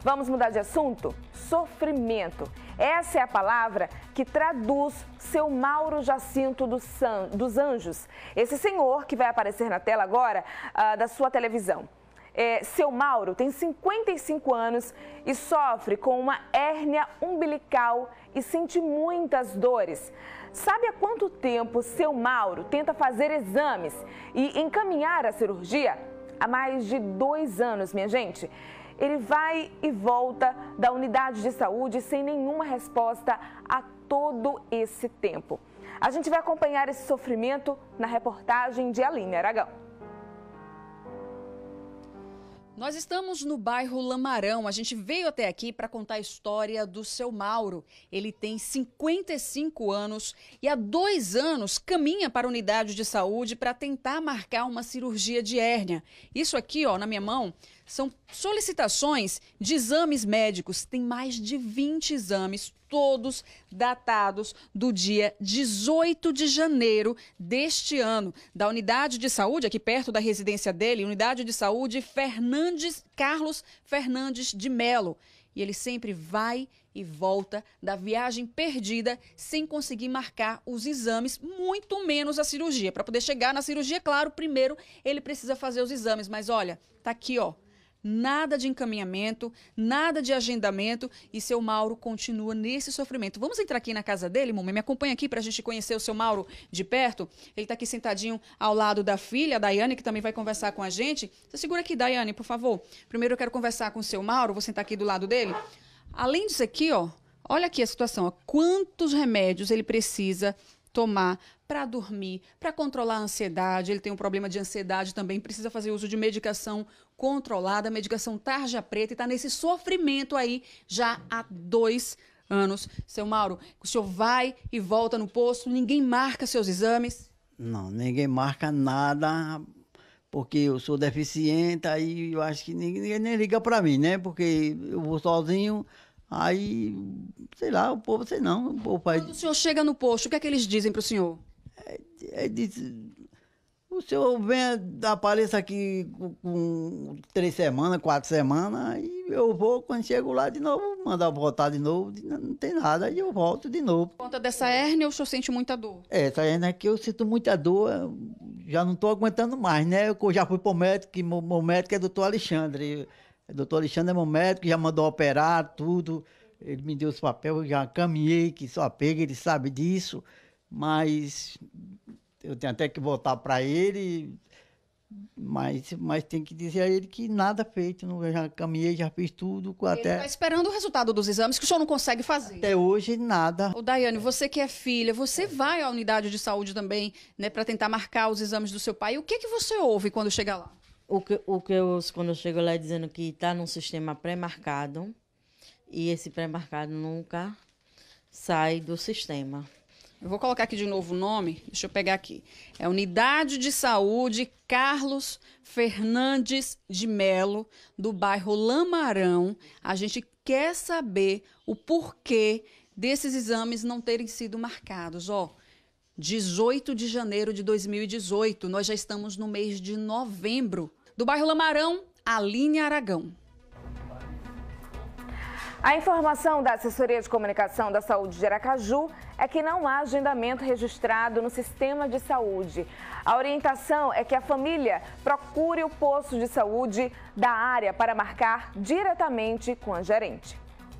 Vamos mudar de assunto? Sofrimento. Essa é a palavra que traduz seu Mauro Jacinto dos, San, dos Anjos. Esse senhor que vai aparecer na tela agora uh, da sua televisão. É, seu Mauro tem 55 anos e sofre com uma hérnia umbilical e sente muitas dores. Sabe há quanto tempo seu Mauro tenta fazer exames e encaminhar a cirurgia? Há mais de dois anos, minha gente ele vai e volta da unidade de saúde sem nenhuma resposta a todo esse tempo. A gente vai acompanhar esse sofrimento na reportagem de Aline Aragão. Nós estamos no bairro Lamarão. A gente veio até aqui para contar a história do seu Mauro. Ele tem 55 anos e há dois anos caminha para a unidade de saúde para tentar marcar uma cirurgia de hérnia. Isso aqui, ó, na minha mão, são solicitações de exames médicos. Tem mais de 20 exames, todos datados do dia 18 de janeiro deste ano, da unidade de saúde, aqui perto da residência dele, unidade de saúde Fernandes, Carlos Fernandes de Melo. E ele sempre vai e volta da viagem perdida sem conseguir marcar os exames, muito menos a cirurgia. Para poder chegar na cirurgia, claro, primeiro ele precisa fazer os exames, mas olha, tá aqui, ó, nada de encaminhamento, nada de agendamento e seu Mauro continua nesse sofrimento. Vamos entrar aqui na casa dele, mamãe? Me acompanha aqui para a gente conhecer o seu Mauro de perto. Ele está aqui sentadinho ao lado da filha, a Daiane, que também vai conversar com a gente. Você segura aqui, Daiane, por favor. Primeiro eu quero conversar com o seu Mauro, vou sentar aqui do lado dele. Além disso aqui, ó, olha aqui a situação, ó, quantos remédios ele precisa tomar para dormir, para controlar a ansiedade. Ele tem um problema de ansiedade também, precisa fazer uso de medicação controlada, medicação tarja preta, e está nesse sofrimento aí já há dois anos. Seu Mauro, o senhor vai e volta no posto, ninguém marca seus exames? Não, ninguém marca nada, porque eu sou deficiente, aí eu acho que ninguém, ninguém nem liga para mim, né? Porque eu vou sozinho, Aí, sei lá, o povo, sei não, o pai... Quando o senhor chega no posto, o que é que eles dizem para o senhor? É, é, diz, o senhor vem, apareça aqui com, três semanas, quatro semanas, e eu vou, quando chego lá de novo, mandar voltar de novo, não tem nada, e eu volto de novo. Por conta dessa hérnia, o senhor sente muita dor? É, essa hérnia aqui eu sinto muita dor, já não estou aguentando mais, né? Eu já fui para o médico, meu médico é doutor Alexandre, o doutor Alexandre é meu médico, já mandou operar tudo. Ele me deu os papéis, eu já caminhei, que só pega, ele sabe disso. Mas eu tenho até que voltar para ele. Mas, mas tem que dizer a ele que nada feito, não, eu já caminhei, já fiz tudo. Ele até... está esperando o resultado dos exames que o senhor não consegue fazer. Até hoje, nada. O Daiane, você que é filha, você vai à unidade de saúde também né, para tentar marcar os exames do seu pai. O que, é que você ouve quando chega lá? O que, o que eu ouço quando eu chego lá é dizendo que está num sistema pré-marcado e esse pré-marcado nunca sai do sistema. Eu vou colocar aqui de novo o nome, deixa eu pegar aqui. É Unidade de Saúde Carlos Fernandes de Melo, do bairro Lamarão. A gente quer saber o porquê desses exames não terem sido marcados. Ó, oh, 18 de janeiro de 2018. Nós já estamos no mês de novembro. Do bairro Lamarão, Aline Aragão. A informação da Assessoria de Comunicação da Saúde de Aracaju é que não há agendamento registrado no sistema de saúde. A orientação é que a família procure o posto de saúde da área para marcar diretamente com a gerente.